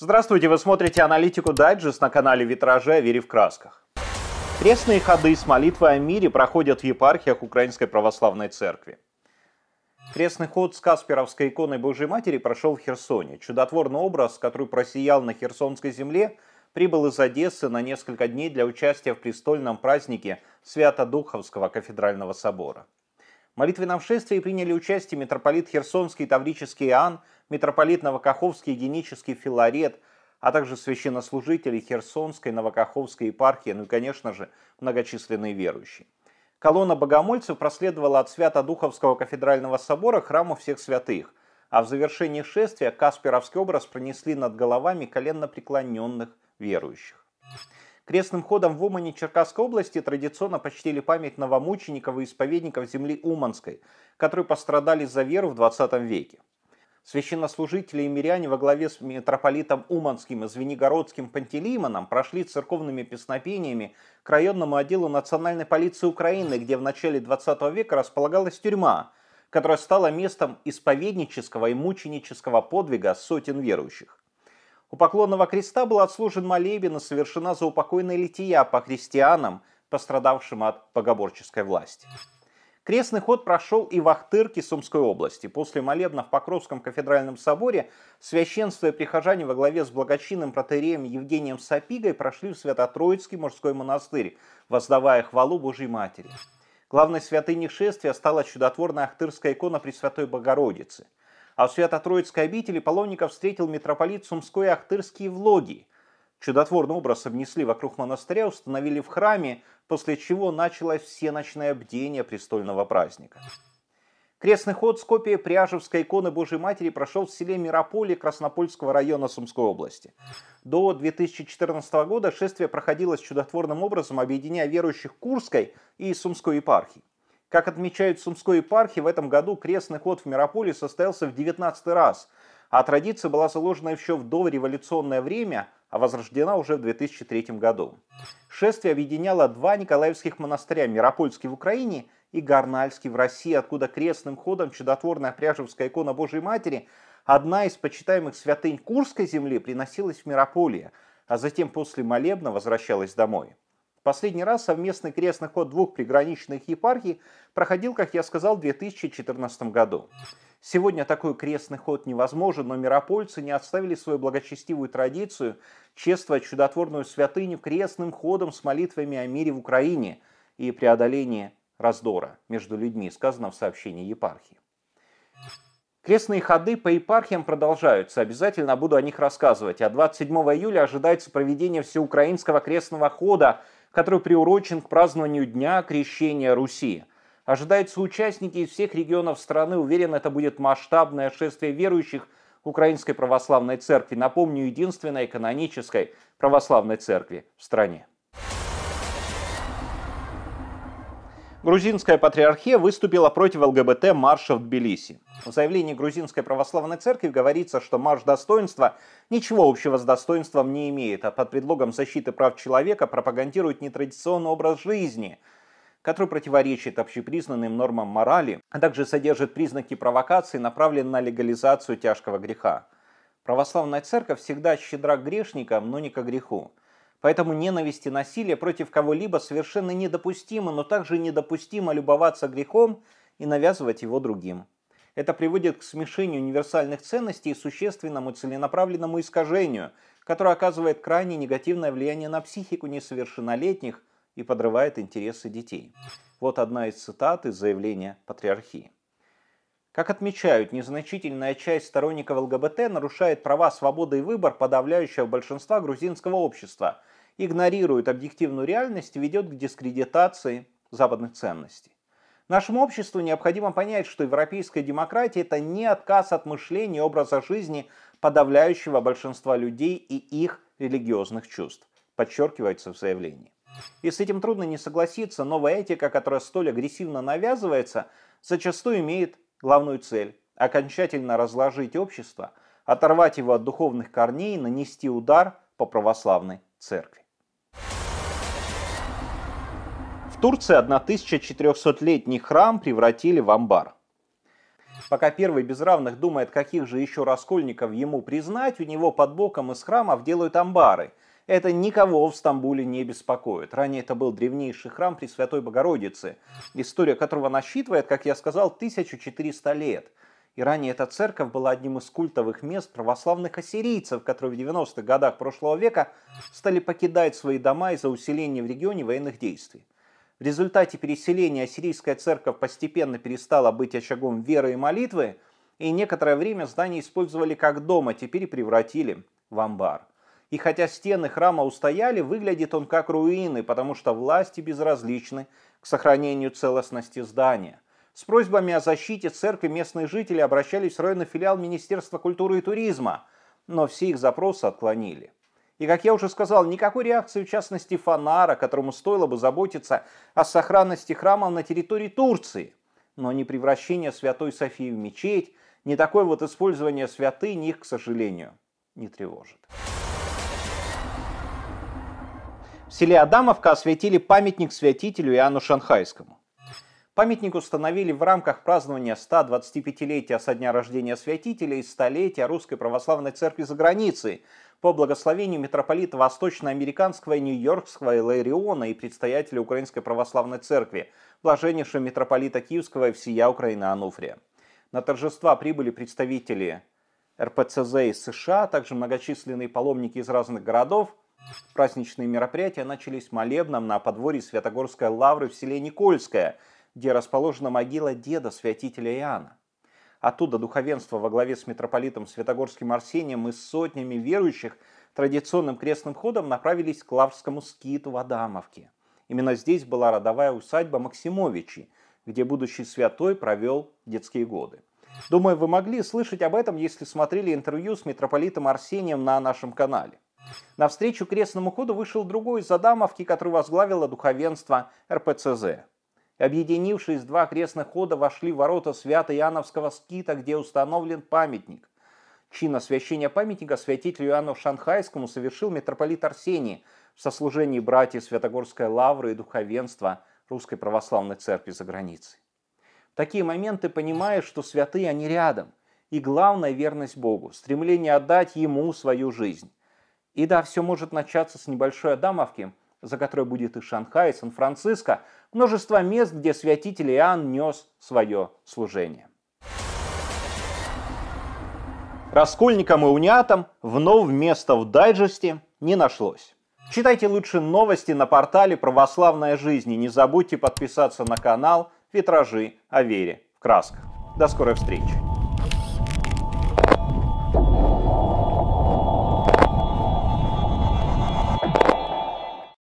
Здравствуйте, вы смотрите «Аналитику Дайджест» на канале Витражи о вере в красках». Крестные ходы с молитвой о мире проходят в епархиях Украинской Православной Церкви. Крестный ход с Касперовской иконой Божьей Матери прошел в Херсоне. Чудотворный образ, который просиял на херсонской земле, прибыл из Одессы на несколько дней для участия в престольном празднике Свято-Духовского кафедрального собора. В молитвенном шествии приняли участие митрополит Херсонский Таврический Иоанн, митрополит Новокаховский Генический Филарет, а также священнослужители Херсонской, Новокаховской епархии, ну и, конечно же, многочисленные верующие. Колонна богомольцев проследовала от Свято-Духовского кафедрального собора храму всех святых, а в завершении шествия каспировский образ пронесли над головами коленно преклоненных верующих. Крестным ходом в Умане Черкасской области традиционно почтили память новомучеников и исповедников земли Уманской, которые пострадали за веру в 20 веке. Священнослужители и миряне во главе с митрополитом Уманским и Звенигородским Пантелеймоном прошли церковными песнопениями к районному отделу национальной полиции Украины, где в начале 20 века располагалась тюрьма, которая стала местом исповеднического и мученического подвига сотен верующих. У поклонного креста был отслужен молебен и совершена заупокойная лития по христианам, пострадавшим от богоборческой власти. Крестный ход прошел и в Ахтырке Сумской области. После молебна в Покровском кафедральном соборе священство и прихожане во главе с благочинным протеереем Евгением Сапигой прошли в Свято-Троицкий мужской монастырь, воздавая хвалу Божьей Матери. Главной святыней шествия стала чудотворная Ахтырская икона Пресвятой Богородицы. А в Свято-Троицкой обители паломников встретил митрополит Сумской и Ахтырский Влогий, Чудотворный образ обнесли вокруг монастыря, установили в храме, после чего началось всеночное бдение престольного праздника. Крестный ход с копией Пряжевской иконы Божьей Матери прошел в селе Мирополе Краснопольского района Сумской области. До 2014 года шествие проходило с чудотворным образом, объединяя верующих Курской и Сумской епархии. Как отмечают Сумской епархии, в этом году крестный ход в Мирополе состоялся в 19 раз, а традиция была заложена еще в дореволюционное время – а возрождена уже в 2003 году. Шествие объединяло два николаевских монастыря – Миропольский в Украине и Гарнальский в России, откуда крестным ходом чудотворная пряжевская икона Божьей Матери, одна из почитаемых святынь Курской земли, приносилась в Мирополье, а затем после молебна возвращалась домой. Последний раз совместный крестный ход двух приграничных епархий проходил, как я сказал, в 2014 году. Сегодня такой крестный ход невозможен, но миропольцы не отставили свою благочестивую традицию чествовать чудотворную святыню крестным ходом с молитвами о мире в Украине и преодолении раздора между людьми, сказано в сообщении епархии. Крестные ходы по епархиям продолжаются, обязательно буду о них рассказывать. А 27 июля ожидается проведение всеукраинского крестного хода, который приурочен к празднованию Дня Крещения Руси – Ожидаются участники из всех регионов страны. Уверен, это будет масштабное шествие верующих в Украинской Православной Церкви. Напомню, единственной канонической православной церкви в стране. Грузинская патриархия выступила против ЛГБТ марша в Тбилиси. В заявлении Грузинской православной церкви говорится, что марш достоинства ничего общего с достоинством не имеет, а под предлогом защиты прав человека пропагандирует нетрадиционный образ жизни – который противоречит общепризнанным нормам морали, а также содержит признаки провокации, направленные на легализацию тяжкого греха. Православная церковь всегда щедра к грешникам, но не к греху. Поэтому ненависть и насилие против кого-либо совершенно недопустимо, но также недопустимо любоваться грехом и навязывать его другим. Это приводит к смешению универсальных ценностей и существенному целенаправленному искажению, которое оказывает крайне негативное влияние на психику несовершеннолетних и подрывает интересы детей. Вот одна из цитат из заявления патриархии. Как отмечают, незначительная часть сторонников ЛГБТ нарушает права, свободы и выбор подавляющего большинства грузинского общества, игнорирует объективную реальность и ведет к дискредитации западных ценностей. Нашему обществу необходимо понять, что европейская демократия – это не отказ от мышления и образа жизни подавляющего большинства людей и их религиозных чувств, подчеркивается в заявлении. И с этим трудно не согласиться, новая этика, которая столь агрессивно навязывается, зачастую имеет главную цель – окончательно разложить общество, оторвать его от духовных корней и нанести удар по православной церкви. В Турции 1400-летний храм превратили в амбар. Пока первый без равных думает, каких же еще раскольников ему признать, у него под боком из храмов делают амбары – это никого в Стамбуле не беспокоит. Ранее это был древнейший храм Пресвятой Богородицы, история которого насчитывает, как я сказал, 1400 лет. И ранее эта церковь была одним из культовых мест православных ассирийцев, которые в 90-х годах прошлого века стали покидать свои дома из-за усиления в регионе военных действий. В результате переселения ассирийская церковь постепенно перестала быть очагом веры и молитвы, и некоторое время здание использовали как дом, а теперь превратили в амбар. И хотя стены храма устояли, выглядит он как руины, потому что власти безразличны к сохранению целостности здания. С просьбами о защите церкви местные жители обращались в районный филиал Министерства культуры и туризма, но все их запросы отклонили. И, как я уже сказал, никакой реакции, в частности, Фанара, которому стоило бы заботиться о сохранности храмов на территории Турции. Но ни превращение Святой Софии в мечеть, ни такое вот использование святынь их, к сожалению, не тревожит. В селе Адамовка осветили памятник святителю Иоанну Шанхайскому. Памятник установили в рамках празднования 125-летия со дня рождения святителя и столетия Русской Православной Церкви за границей по благословению митрополита Восточноамериканского и Нью-Йоркского Илариона и предстоятеля Украинской Православной Церкви, блаженнейшего митрополита Киевского и всея Украины Ануфрия. На торжества прибыли представители РПЦЗ из США, а также многочисленные паломники из разных городов – Праздничные мероприятия начались молебном на подворье Святогорской лавры в селе Никольское, где расположена могила деда святителя Иоанна. Оттуда духовенство во главе с митрополитом Святогорским Арсением и сотнями верующих традиционным крестным ходом направились к Лаврскому скиту в Адамовке. Именно здесь была родовая усадьба Максимовичи, где будущий святой провел детские годы. Думаю, вы могли слышать об этом, если смотрели интервью с митрополитом Арсением на нашем канале. На встречу крестному ходу вышел другой из Адамовки, который возглавило духовенство РПЦЗ. Объединившись, два крестных хода вошли в ворота Свято-Иоанновского скита, где установлен памятник. Чин освящения памятника святителю Иоанну Шанхайскому совершил митрополит Арсений в сослужении братьев Святогорской лавры и духовенства Русской Православной Церкви за границей. В такие моменты понимаешь, что святые, они рядом. И главная верность Богу, стремление отдать Ему свою жизнь. И да, все может начаться с небольшой Адамовки, за которой будет и Шанхай, и Сан-Франциско, множество мест, где святитель Иоанн нес свое служение. Раскольникам и униатам вновь места в дайджесте не нашлось. Читайте лучше новости на портале «Православная жизнь» и не забудьте подписаться на канал «Витражи о вере в красках». До скорой встречи!